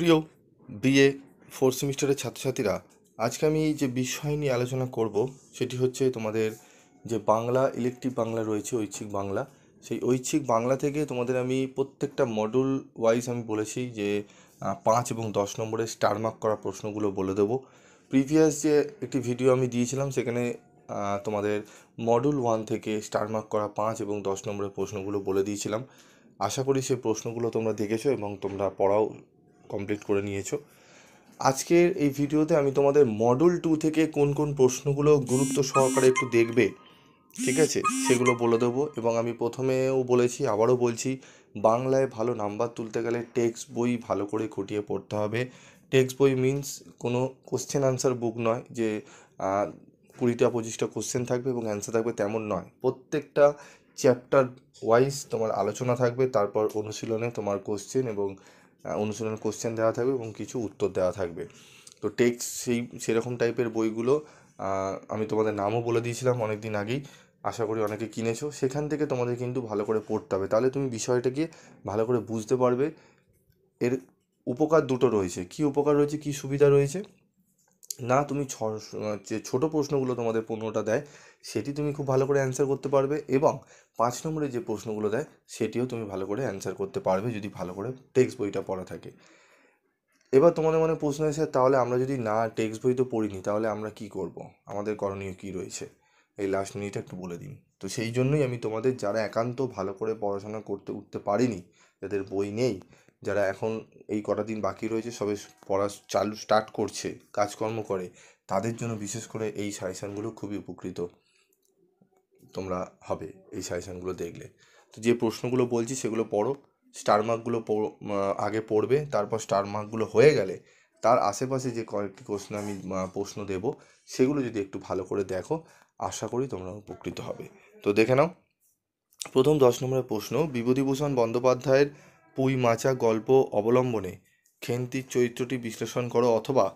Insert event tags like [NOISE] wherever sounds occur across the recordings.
প্রিয় BA fourth সেমিস্টারের ছাত্রছাত্রীরা আজকে আমি যে বিষয় নিয়ে আলোচনা করব সেটি হচ্ছে তোমাদের যে বাংলা ইলেকট্রিক বাংলা রয়েছে ঐচ্ছিক বাংলা সেই ঐচ্ছিক বাংলা থেকে তোমাদের আমি প্রত্যেকটা মডুল ওয়াইজ আমি বলেছি যে পাঁচ এবং দশ নম্বরে স্টারমার্ক করা প্রশ্নগুলো বলে দেবো প্রিভিয়াস যে একটি ভিডিও আমি দিয়েছিলাম সেখানে তোমাদের মডুল ওয়ান থেকে স্টারমার্ক করা পাঁচ এবং দশ নম্বরের প্রশ্নগুলো বলে দিয়েছিলাম আশা করি সেই প্রশ্নগুলো তোমরা দেখেছো এবং তোমরা পড়াও কমপ্লিট করে নিয়েছো আজকের এই ভিডিওতে আমি তোমাদের মডেল টু থেকে কোন কোন প্রশ্নগুলো গুরুত্ব সহকারে একটু দেখবে ঠিক আছে সেগুলো বলে দেবো এবং আমি প্রথমেও বলেছি আবারও বলছি বাংলায় ভালো নাম্বার তুলতে গেলে টেক্সট বই ভালো করে খুঁটিয়ে পড়তে হবে টেক্সট বই মিন্স কোনো কোশ্চেন আনসার বুক নয় যে কুড়িটা পঁচিশটা কোশ্চেন থাকবে এবং অ্যান্সার থাকবে তেমন নয় প্রত্যেকটা চ্যাপ্টার ওয়াইজ তোমার আলোচনা থাকবে তারপর অনুশীলনে তোমার কোশ্চেন এবং অনুশীলন কোশ্চেন দেওয়া থাকবে এবং কিছু উত্তর দেওয়া থাকবে তো টেক্সট সেই সেরকম টাইপের বইগুলো আমি তোমাদের নামও বলে দিয়েছিলাম অনেক দিন আগেই আশা করি অনেকে কিনেছো সেখান থেকে তোমাদের কিন্তু ভালো করে পড়তে হবে তাহলে তুমি বিষয়টাকে ভালো করে বুঝতে পারবে এর উপকার দুটো রয়েছে কি উপকার রয়েছে কি সুবিধা রয়েছে না তুমি ছ যে ছোটো প্রশ্নগুলো তোমাদের পনেরোটা দেয় সেটি তুমি খুব ভালো করে অ্যান্সার করতে পারবে এবং পাঁচ নম্বরে যে প্রশ্নগুলো দেয় সেটিও তুমি ভালো করে অ্যান্সার করতে পারবে যদি ভালো করে টেক্সট বইটা পড়া থাকে এবার তোমাদের মনে প্রশ্ন এসে তাহলে আমরা যদি না টেক্সট বই তো পড়িনি তাহলে আমরা কি করব আমাদের করণীয় কি রয়েছে এই লাস্ট মিনিটে একটু বলে দিন তো সেই জন্যই আমি তোমাদের যারা একান্ত ভালো করে পড়াশোনা করতে উঠতে পারিনি যাদের বই নেই যারা এখন এই কটা দিন বাকি রয়েছে সবে পড়া চালু স্টার্ট করছে কাজকর্ম করে তাদের জন্য বিশেষ করে এই সাজেশানগুলো খুবই উপকৃত তোমরা হবে এই সাজেশানগুলো দেখলে তো যে প্রশ্নগুলো বলছি সেগুলো পড়ো স্টার মার্কগুলো আগে পড়বে তারপর স্টার মার্কগুলো হয়ে গেলে তার আশেপাশে যে কয়েকটি কোশ্চেন আমি প্রশ্ন দেব সেগুলো যদি একটু ভালো করে দেখো আশা করি তোমরা উপকৃত হবে তো দেখে নাও প্রথম দশ নম্বরের প্রশ্ন বিভূতিভূষণ বন্দ্যোপাধ্যায়ের পুই মাচা গল্প অবলম্বনে খেন্তির চরিত্রটি বিশ্লেষণ করো অথবা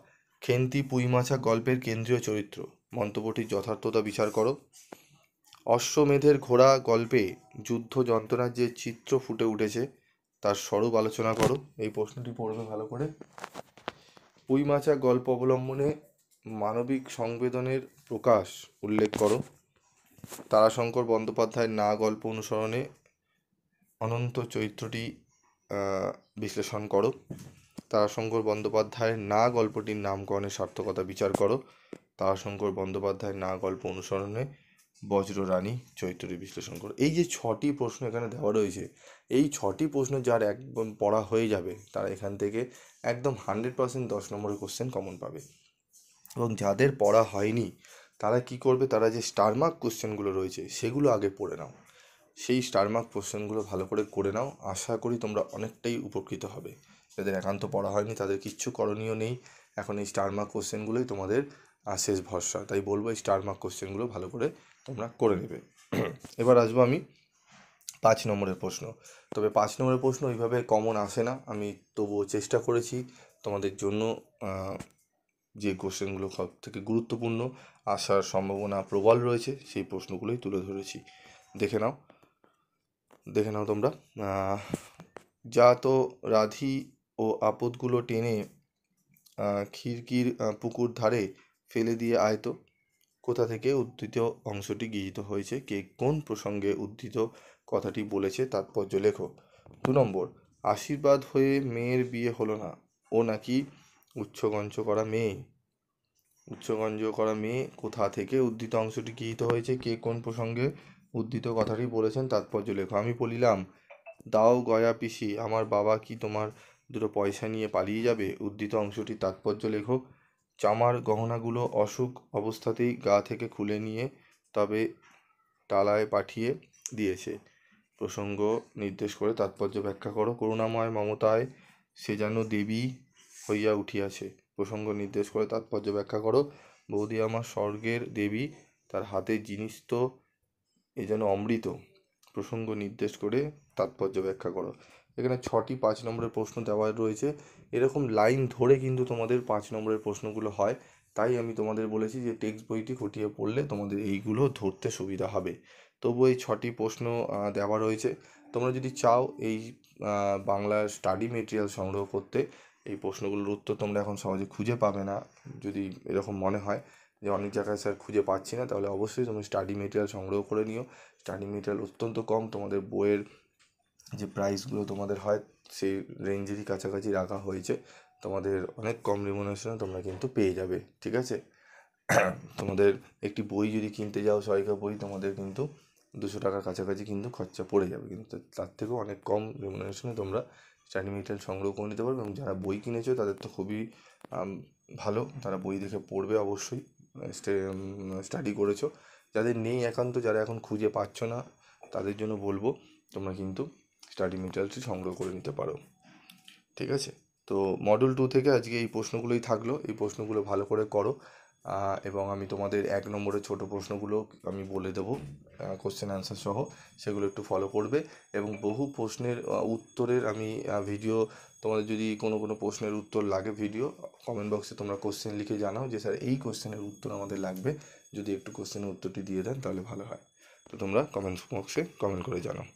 খেন্তি পুই মাচা গল্পের কেন্দ্রীয় চরিত্র মন্তব্যটির যথার্থতা বিচার করো অশ্বমেধের ঘোড়া গল্পে যুদ্ধ যন্ত্রণার যে চিত্র ফুটে উঠেছে তার স্বরূপ আলোচনা করো এই প্রশ্নটি পড়বে ভালো করে পুইমাচা গল্প অবলম্বনে মানবিক সংবেদনের প্রকাশ উল্লেখ করো তারাশঙ্কর বন্দ্যোপাধ্যায়ের না গল্প অনুসরণে অনন্ত চরিত্রটি বিশ্লেষণ করো তারাশঙ্কর বন্দ্যোপাধ্যায়ের না গল্পটির নামকরণের সার্থকতা বিচার করো তারাশঙ্কর বন্দ্যোপাধ্যায়ের না গল্প অনুসরণে বজ্র রানী চরিত্রটি বিশ্লেষণ করো এই যে ছটি প্রশ্ন এখানে দেওয়া রয়েছে এই ছটি প্রশ্ন যার একদম পড়া হয়ে যাবে তারা এখান থেকে একদম হান্ড্রেড পার্সেন্ট দশ নম্বরের কোশ্চেন কমন পাবে এবং যাদের পড়া হয়নি তারা কি করবে তারা যে স্টারমার্ক কোশ্চেনগুলো রয়েছে সেগুলো আগে পড়ে নাও সেই স্টারমার্ক কোশ্চেনগুলো ভালো করে করে নাও আশা করি তোমরা অনেকটাই উপকৃত হবে যাদের একান্ত পড়া হয়নি তাদের কিচ্ছু করণীয় নেই এখন এই স্টারমার্ক কোশ্চেনগুলোই তোমাদের শেষ ভরসা তাই বলবো এই স্টারমার্ক কোশ্চেনগুলো ভালো করে তোমরা করে নেবে [CLEARS THROAT] এবার আসবো আমি পাঁচ নম্বরের প্রশ্ন তবে পাঁচ নম্বরের প্রশ্ন ওইভাবে কমন আসে না আমি তবুও চেষ্টা করেছি তোমাদের জন্য যে কোশ্চেনগুলো সব থেকে গুরুত্বপূর্ণ আসার সম্ভাবনা প্রবল রয়েছে সেই প্রশ্নগুলোই তুলে ধরেছি দেখে নাও দেখে নাও তোমরা যা তো রাধি ও আপদগুলো টেনে খিড়কির পুকুর ধারে ফেলে দিয়ে আয়তো কোথা থেকে উদ্ধৃত অংশটি গৃহীত হয়েছে কে কোন প্রসঙ্গে উদ্ধৃত কথাটি বলেছে তাৎপর্য লেখো দু নম্বর আশীর্বাদ হয়ে মেয়ের বিয়ে হলো না ও নাকি উচ্চগঞ্জ করা মেয়ে উচ্চগঞ্জ করা মেয়ে কোথা থেকে উদ্ধৃত অংশটি গৃহীত হয়েছে কে কোন প্রসঙ্গে উদ্ধৃত কথাটি বলেছেন তাৎপর্য লেখ আমি বলিলাম দাও গয়া পিসি আমার বাবা কি তোমার দুটো পয়সা নিয়ে পালিয়ে যাবে উদ্ধৃত অংশটি তাৎপর্য লেখক চামার গহনাগুলো অসুখ অবস্থাতেই গা থেকে খুলে নিয়ে তবে টালায় পাঠিয়ে দিয়েছে প্রসঙ্গ নির্দেশ করে তাৎপর্য ব্যাখ্যা করো করুণাময় মমতায় সে যেন দেবী হইয়া উঠিয়াছে প্রসঙ্গ নির্দেশ করে তাৎপর্য ব্যাখ্যা করো বৌদি আমার স্বর্গের দেবী তার হাতে জিনিস তো এ যেন অমৃত প্রসঙ্গ নির্দেশ করে তাৎপর্য ব্যাখ্যা করো এখানে ছটি পাঁচ নম্বরের প্রশ্ন দেওয়া রয়েছে এরকম লাইন ধরে কিন্তু তোমাদের পাঁচ নম্বরের প্রশ্নগুলো হয় তাই আমি তোমাদের বলেছি যে টেক্সট বইটি খটিয়ে পড়লে তোমাদের এইগুলো ধরতে সুবিধা হবে তবু এই ছটি প্রশ্ন দেওয়া রয়েছে তোমরা যদি চাও এই বাংলার স্টাডি মেটেরিয়াল সংগ্রহ করতে এই প্রশ্নগুলোর উত্তর তোমরা এখন সহজে খুঁজে পাবে না যদি এরকম মনে হয় যে অনেক জায়গায় স্যার খুঁজে পাচ্ছি না তাহলে অবশ্যই তুমি স্টাডি মেটেরিয়াল সংগ্রহ করে নিও স্টাডি মেটেরিয়াল অত্যন্ত কম তোমাদের বইয়ের যে প্রাইসগুলো তোমাদের হয় সেই রেঞ্জেরই কাছাকাছি রাখা হয়েছে তোমাদের অনেক কম রিমোনেশনে তোমরা কিন্তু পেয়ে যাবে ঠিক আছে [CLEARS THROAT] তোমাদের একটি বই যদি কিনতে যাও সহায়িকা বই তোমাদের কিন্তু দুশো টাকার কাছাকাছি কিন্তু খরচা পড়ে যাবে কিন্তু তার থেকেও অনেক কম রিমোনেশনে তোমরা স্টাডি মেটেরিয়াল সংগ্রহ করে নিতে পারবে এবং যারা বই কিনেছো তাদের তো খুবই ভালো তারা বই দেখে পড়বে অবশ্যই স্টাডি করেছো যাদের নেই একান্ত যারা এখন খুঁজে পাচ্ছ না তাদের জন্য বলবো তোমরা কিন্তু স্টাডি মেটেরিয়ালসটি সংগ্রহ করে নিতে পারো ঠিক আছে তো মডেল টু থেকে আজকে এই প্রশ্নগুলোই থাকলো এই প্রশ্নগুলো ভালো করে করো এবং আমি তোমাদের এক নম্বরের ছোট প্রশ্নগুলো আমি বলে দেবো কোশ্চেন অ্যান্সার সহ সেগুলো একটু ফলো করবে এবং বহু প্রশ্নের উত্তরের আমি ভিডিও তোমাদের যদি কোনো কোনো প্রশ্নের উত্তর লাগে ভিডিও কমেন্ট বক্সে তোমরা কোশ্চেন লিখে জানাও যে স্যার এই কোশ্চেনের উত্তর আমাদের লাগবে যদি একটু কোশ্চেনের উত্তরটি দিয়ে দেন তাহলে ভালো হয় তো তোমরা কমেন্ট বক্সে কমেন্ট করে জানাও